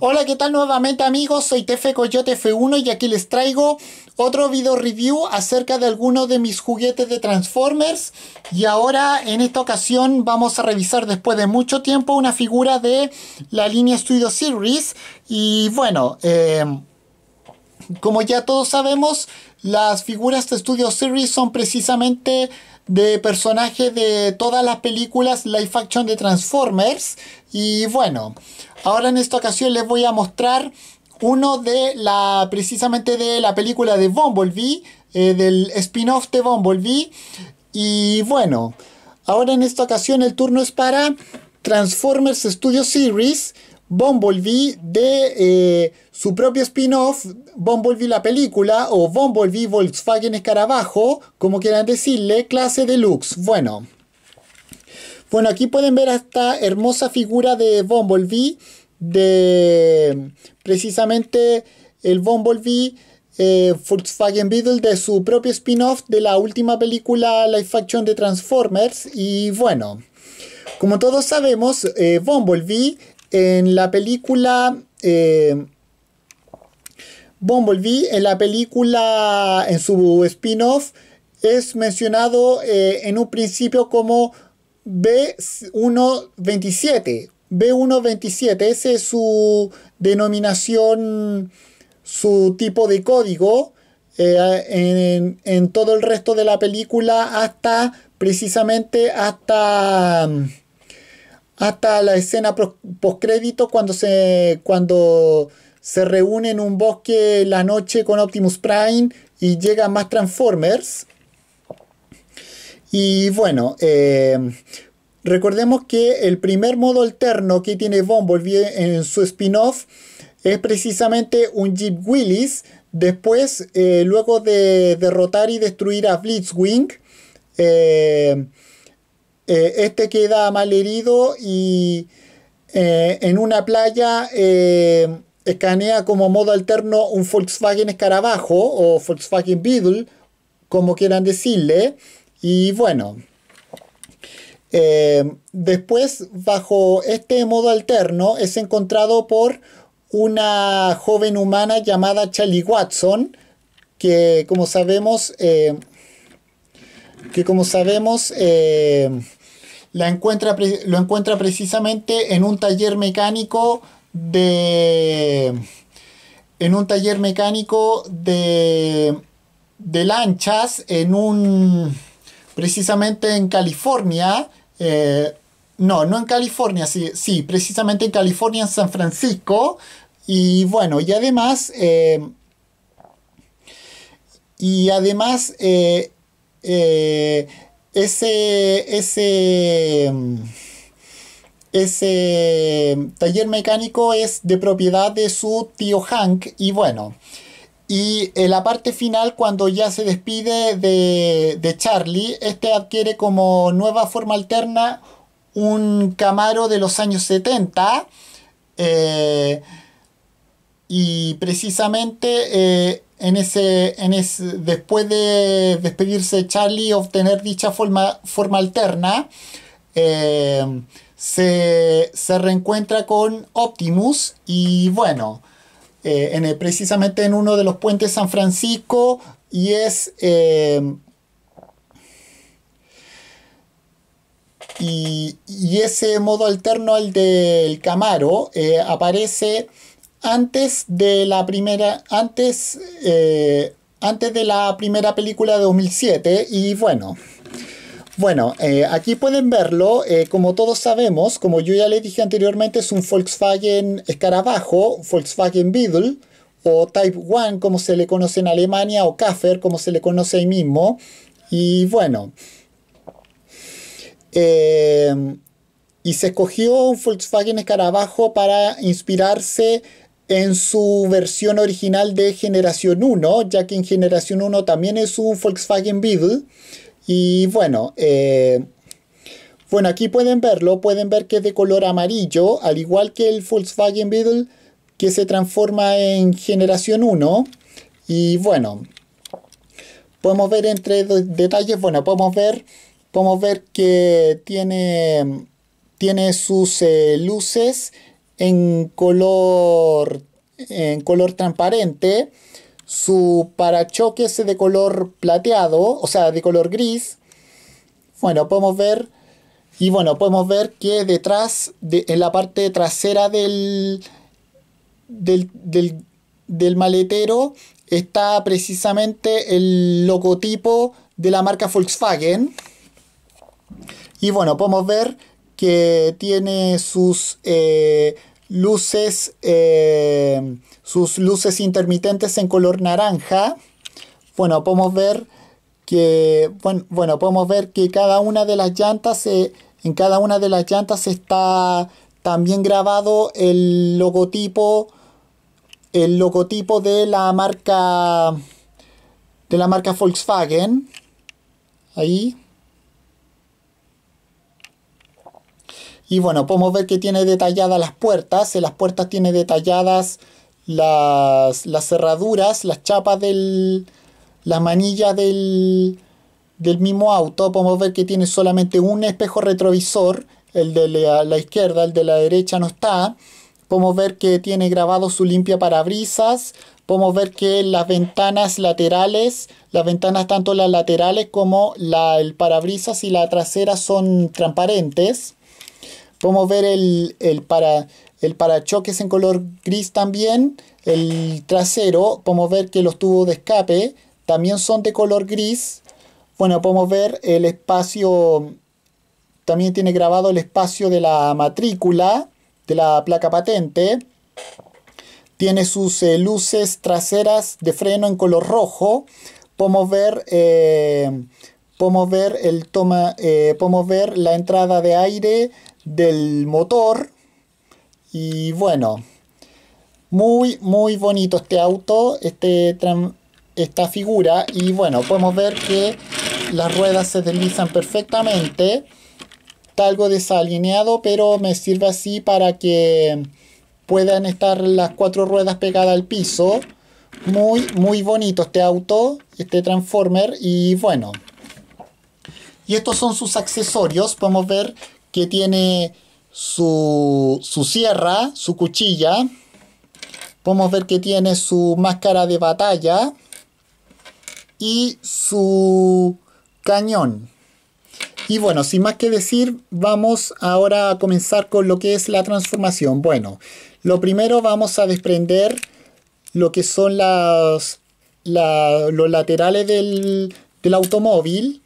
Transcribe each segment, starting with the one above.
Hola, ¿qué tal nuevamente amigos? Soy Tefe Coyote F1 y aquí les traigo otro video review acerca de alguno de mis juguetes de Transformers. Y ahora, en esta ocasión, vamos a revisar después de mucho tiempo una figura de la línea Studio Series. Y bueno, em, como ya todos sabemos, las figuras de Studio Series son precisamente de personajes de todas las películas live action de Transformers. Y bueno, ahora en esta ocasión les voy a mostrar uno de la, precisamente de la película de Bumblebee, eh, del spin-off de Bumblebee. Y bueno, ahora en esta ocasión el turno es para Transformers Studio Series Bumblebee de... Eh, su propio spin-off, Bumblebee la película, o Bumblebee Volkswagen Escarabajo, como quieran decirle, clase deluxe. Bueno. Bueno, aquí pueden ver esta hermosa figura de Bumblebee, de precisamente el Bumblebee eh, Volkswagen Beetle de su propio spin-off de la última película Life Action de Transformers. Y bueno, como todos sabemos, eh, Bumblebee en la película... Eh, Bumblebee en la película, en su spin-off, es mencionado eh, en un principio como B127. B127, ese es su denominación, su tipo de código eh, en, todo el resto de la película hasta precisamente hasta hasta la escena postcrédito cuando se cuando se reúne en un bosque la noche con Optimus Prime y llegan más Transformers. Y bueno, eh, recordemos que el primer modo alterno que tiene Bumblebee en su spin-off es precisamente un Jeep Willis. Después, eh, luego de derrotar y destruir a Blitzwing, eh, este queda mal herido. y en una playa escanea como modo alterno un Volkswagen Escarabajo o Volkswagen Beetle, como quieran decirle. Y bueno, eh, después bajo este modo alterno es encontrado por una joven humana llamada Charlie Watson, que como sabemos, eh, que como sabemos, eh, la encuentra, lo encuentra precisamente en un taller mecánico de en un taller mecánico de, de lanchas en un precisamente en California eh, no, no en California, sí, sí, precisamente en California, en San Francisco. Y bueno, y además, eh, y además, eh, ese, ese, ese taller mecánico es de propiedad de su tío Hank y bueno, y en la parte final, cuando ya se despide de, Charlie, este adquiere como nueva forma alterna un Camaro de los años 70. Eh, y precisamente eh, en ese, después de despedirse de Charlie, obtener dicha forma, forma alterna. Eh, se, reencuentra con Optimus y bueno, eh, en precisamente en uno de los puentes San Francisco y es... Eh, y, y, ese modo alterno al del Camaro aparece antes de la primera antes antes de la primera película de 2007 y bueno bueno, eh, aquí pueden verlo, eh, como todos sabemos, como yo ya le dije anteriormente, es un Volkswagen Escarabajo, Volkswagen Beetle, o Type 1 como se le conoce en Alemania, o Kaffer como se le conoce ahí mismo. Y bueno, em, y se escogió un Volkswagen Escarabajo para inspirarse en su versión original de Generación 1, ya que en Generación 1 también es un Volkswagen Beetle y bueno, eh, bueno, aquí pueden verlo, pueden ver que es de color amarillo, al igual que el Volkswagen Beetle que se transforma en generación 1. Y bueno, podemos ver entre detalles, bueno, podemos ver, ver que tiene, tiene sus eh, luces en color, en color transparente su parachoques de color plateado, o sea, de color gris. Bueno, podemos ver y bueno, podemos ver que detrás, de, en la parte trasera del, del, maletero, está precisamente el logotipo de la marca Volkswagen. Y bueno, podemos ver que tiene sus, eh, luces, eh, sus luces intermitentes en color naranja. Bueno, podemos ver que, bueno, bueno podemos ver que cada una de las llantas, en cada una de las llantas está también grabado el logotipo, el logotipo de la marca, de la marca Volkswagen. Ahí. Y bueno, podemos ver que tiene detalladas las puertas. En las puertas tiene detalladas las, las cerraduras, las chapas del... las manillas del, del mismo auto. Podemos ver que tiene solamente un espejo retrovisor. El de la, izquierda, el de la derecha no está. Podemos ver que tiene grabado su limpia parabrisas. Podemos ver que las ventanas laterales, las ventanas tanto las laterales como la, el parabrisas y la trasera son transparentes. Podemos ver el, el, para, el parachoques en color gris también, el trasero, podemos ver que los tubos de escape también son de color gris. Bueno, podemos ver el espacio, también tiene grabado el espacio de la matrícula, de la placa patente. Tiene sus eh, luces traseras de freno en color rojo. Podemos ver, eh, podemos ver, el toma, eh, podemos ver la entrada de aire del motor. Y bueno, muy, muy bonito este auto, este, esta figura. Y bueno, podemos ver que las ruedas se deslizan perfectamente. Está algo desalineado, pero me sirve así para que puedan estar las cuatro ruedas pegadas al piso. Muy, muy bonito este auto, este Transformer. Y bueno. Y estos son sus accesorios. Podemos ver que tiene su, sierra, su cuchilla. Podemos ver que tiene su máscara de batalla y su cañón. Y bueno, sin más que decir, vamos ahora a comenzar con lo que es la transformación. Bueno, lo primero vamos a desprender lo que son las, los laterales del, del automóvil.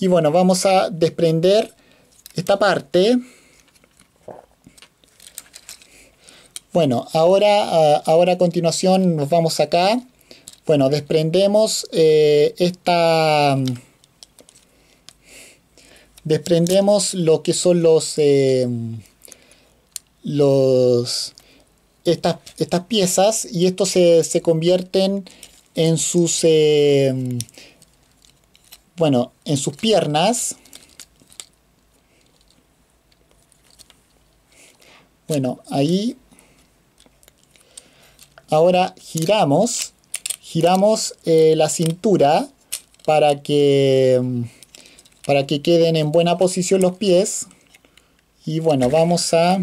Y bueno, vamos a desprender esta parte. Bueno, ahora, ah, ahora a continuación nos vamos acá. Bueno, desprendemos eh, esta... Desprendemos lo que son los... Eh, los estas, estas, piezas y esto se, se convierten en sus... Eh, bueno, en sus piernas. Bueno, ahí ahora giramos, giramos eh, la cintura para que, para que queden en buena posición los pies. Y bueno, vamos a...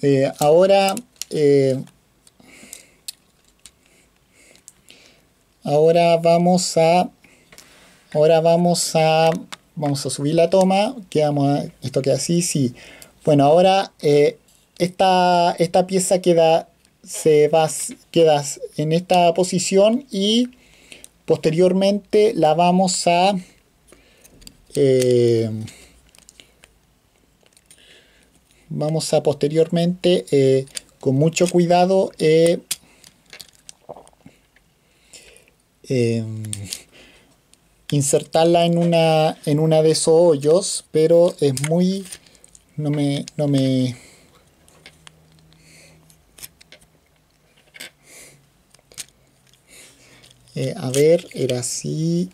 Eh, ahora... Eh, ahora vamos a... Ahora vamos a vamos a subir la toma, quedamos, esto queda así, sí. Bueno, ahora eh, esta, pieza queda, se va, queda en esta posición y posteriormente la vamos a... Eh, vamos a posteriormente, eh, con mucho cuidado, insertarla en una, en una de esos hoyos, pero es muy... No me, no me... Eh, a ver, era así.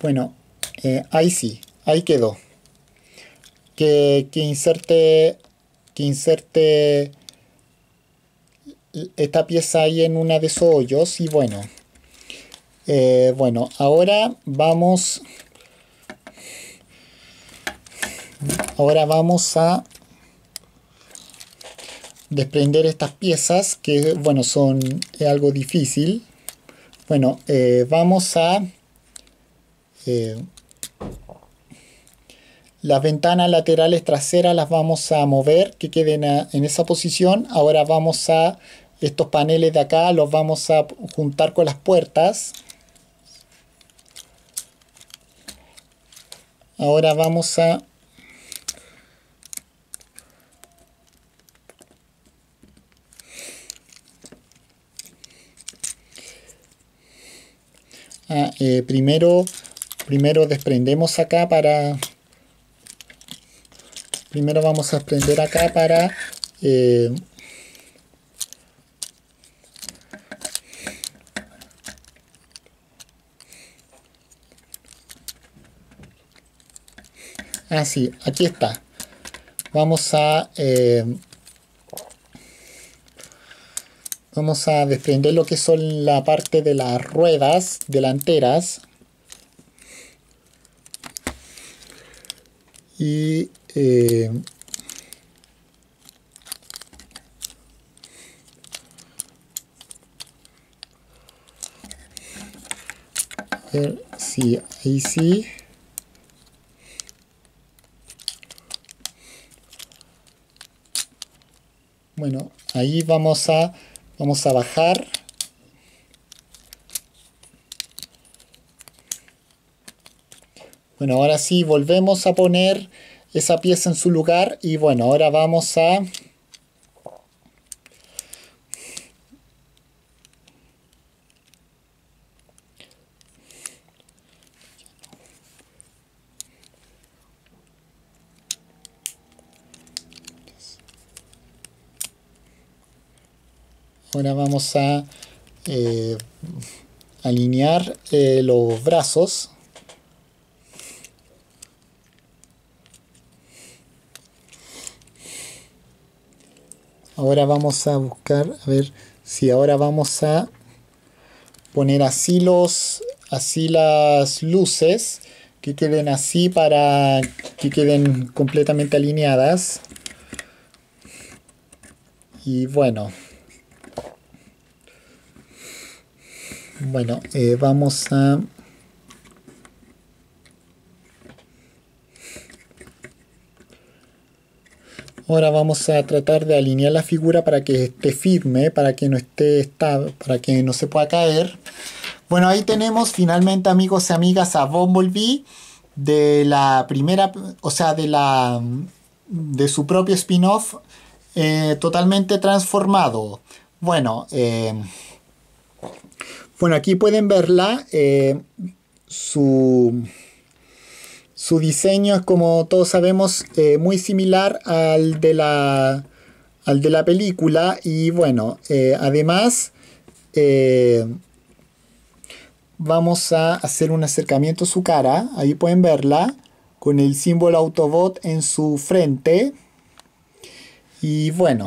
Bueno, eh, ahí sí, ahí quedó. Que, que inserte... Que inserte esta pieza ahí en una de esos hoyos y bueno eh, bueno ahora vamos ahora vamos a desprender estas piezas que bueno son algo difícil bueno eh, vamos a eh, las ventanas laterales traseras las vamos a mover que queden en esa posición ahora vamos a estos paneles de acá los vamos a juntar con las puertas. Ahora vamos a ah, eh, primero, primero desprendemos acá para... Primero vamos a desprender acá para... Eh, Ah, aquí está. Vamos a... Eh, vamos a desprender lo que son la parte de las ruedas delanteras. Y... Eh, sí, ahí sí. Bueno, ahí vamos a, vamos a bajar. Bueno, ahora sí, volvemos a poner esa pieza en su lugar y bueno, ahora vamos a Ahora vamos a eh, alinear eh, los brazos. Ahora vamos a buscar, a ver si ahora vamos a poner así los, así las luces que queden así para que queden completamente alineadas. Y bueno. Bueno, eh, vamos a... Ahora vamos a tratar de alinear la figura para que esté firme, para que no esté estable, para que no se pueda caer. Bueno, ahí tenemos finalmente amigos y amigas a Bumblebee de la primera, o sea, de la de su propio spin-off eh, totalmente transformado. Bueno, eh, bueno, aquí pueden verla. Eh, su, su, diseño es, como todos sabemos, eh, muy similar al de, la, al de la película. Y bueno, eh, además vamos a hacer un acercamiento a su cara. Ahí pueden verla con el símbolo Autobot en su frente. Y bueno,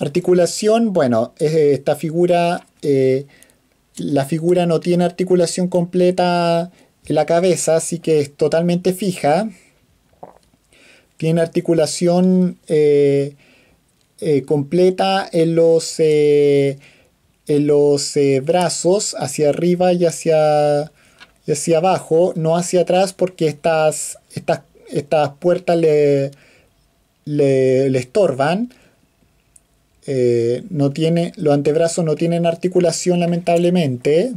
articulación, bueno, esta figura la figura no tiene articulación completa en la cabeza, así que es totalmente fija. Tiene articulación eh, eh, completa en los, eh, brazos, hacia arriba y hacia, abajo, no hacia atrás, porque estas, puertas le estorban. Eh, no tiene, los antebrazos no tienen articulación lamentablemente.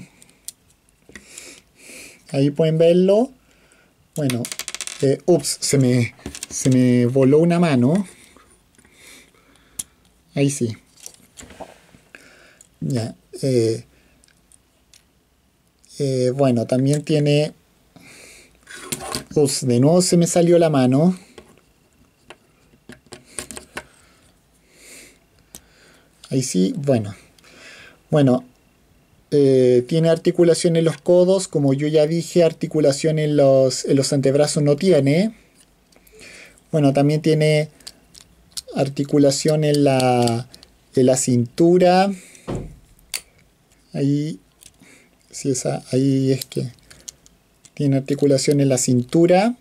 Ahí pueden verlo. Bueno, eh, ups, se me, se me voló una mano. Ahí sí. Ya. Eh, bueno, también tiene... Ups, de nuevo se me salió la mano. Ahí sí, bueno. Bueno, eh, tiene articulación en los codos, como yo ya dije, articulación en los, los antebrazos no tiene. Bueno, también tiene articulación en la, la cintura. Ahí, sí, esa, ahí es que tiene articulación en la cintura,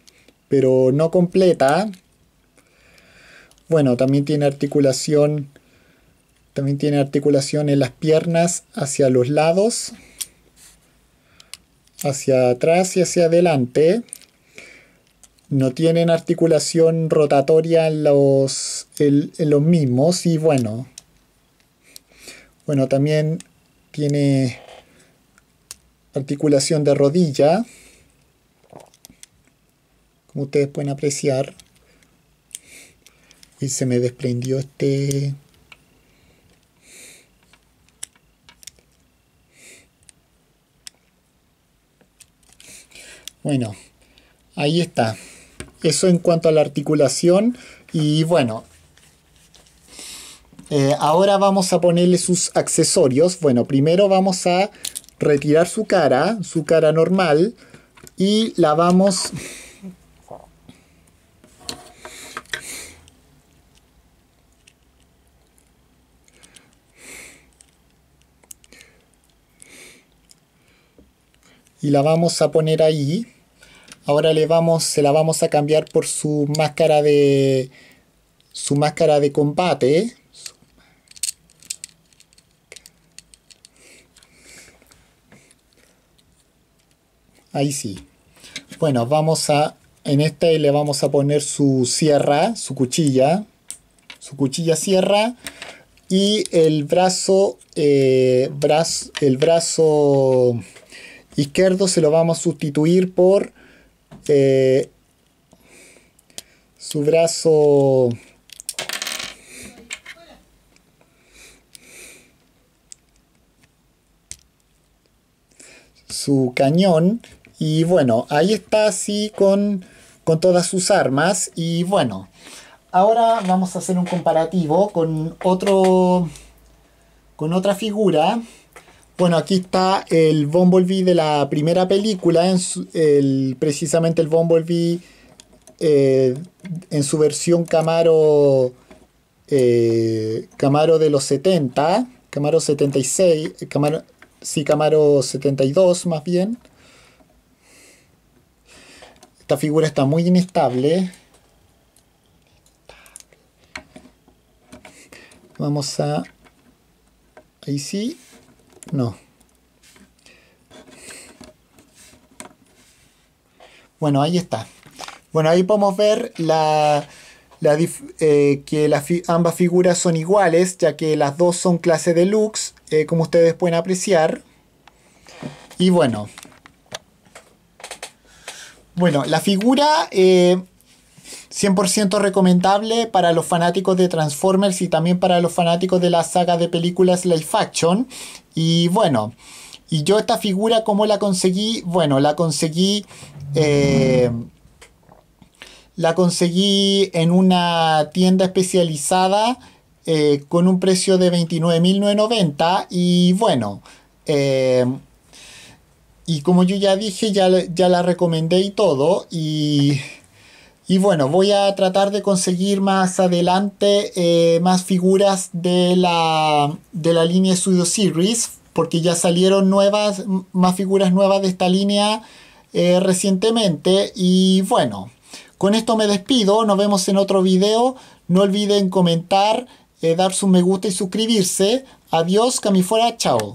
pero no completa. Bueno, también tiene articulación también tiene articulación en las piernas hacia los lados, hacia atrás y hacia adelante. No tienen articulación rotatoria en los, los mismos y bueno. Bueno, también tiene articulación de rodilla, como ustedes pueden apreciar. Y se me desprendió este Bueno, ahí está. Eso en cuanto a la articulación. Y bueno, eh, ahora vamos a ponerle sus accesorios. Bueno, primero vamos a retirar su cara, su cara normal, y la vamos... Y la vamos a poner ahí. Ahora le vamos, se la vamos a cambiar por su máscara de su máscara de combate. Ahí sí. Bueno, vamos a en esta le vamos a poner su sierra, su cuchilla, su cuchilla sierra y el brazo, eh, brazo, el brazo izquierdo se lo vamos a sustituir por este, su brazo su cañón y bueno ahí está así con, con todas sus armas y bueno ahora vamos a hacer un comparativo con otro con otra figura bueno, aquí está el Bumblebee de la primera película, en precisamente el Bumblebee eh, en su versión Camaro, eh, Camaro de los 70, Camaro 76, Camaro, sí, Camaro 72 más bien. Esta figura está muy inestable. Vamos a... Ahí sí, no. Bueno, ahí está. Bueno, ahí podemos ver eh, que ambas figuras son iguales, ya que las dos son clase deluxe, eh, como ustedes pueden apreciar. Y bueno. Bueno, la figura... Eh, 100% recomendable para los fanáticos de Transformers y también para los fanáticos de la saga de películas Life Action. Y bueno, y yo esta figura, ¿cómo la conseguí? Bueno, la conseguí... Eh, la conseguí en una tienda especializada eh, con un precio de 29.990 y bueno, eh, y como yo ya dije, ya, ya la recomendé y todo y... Y bueno, voy a tratar de conseguir más adelante eh, más figuras de la, de la línea Studio Series, porque ya salieron nuevas, más figuras nuevas de esta línea eh, recientemente. Y bueno, con esto me despido, nos vemos en otro video. No olviden comentar, eh, dar su me gusta y suscribirse. Adiós, camifuera, chao.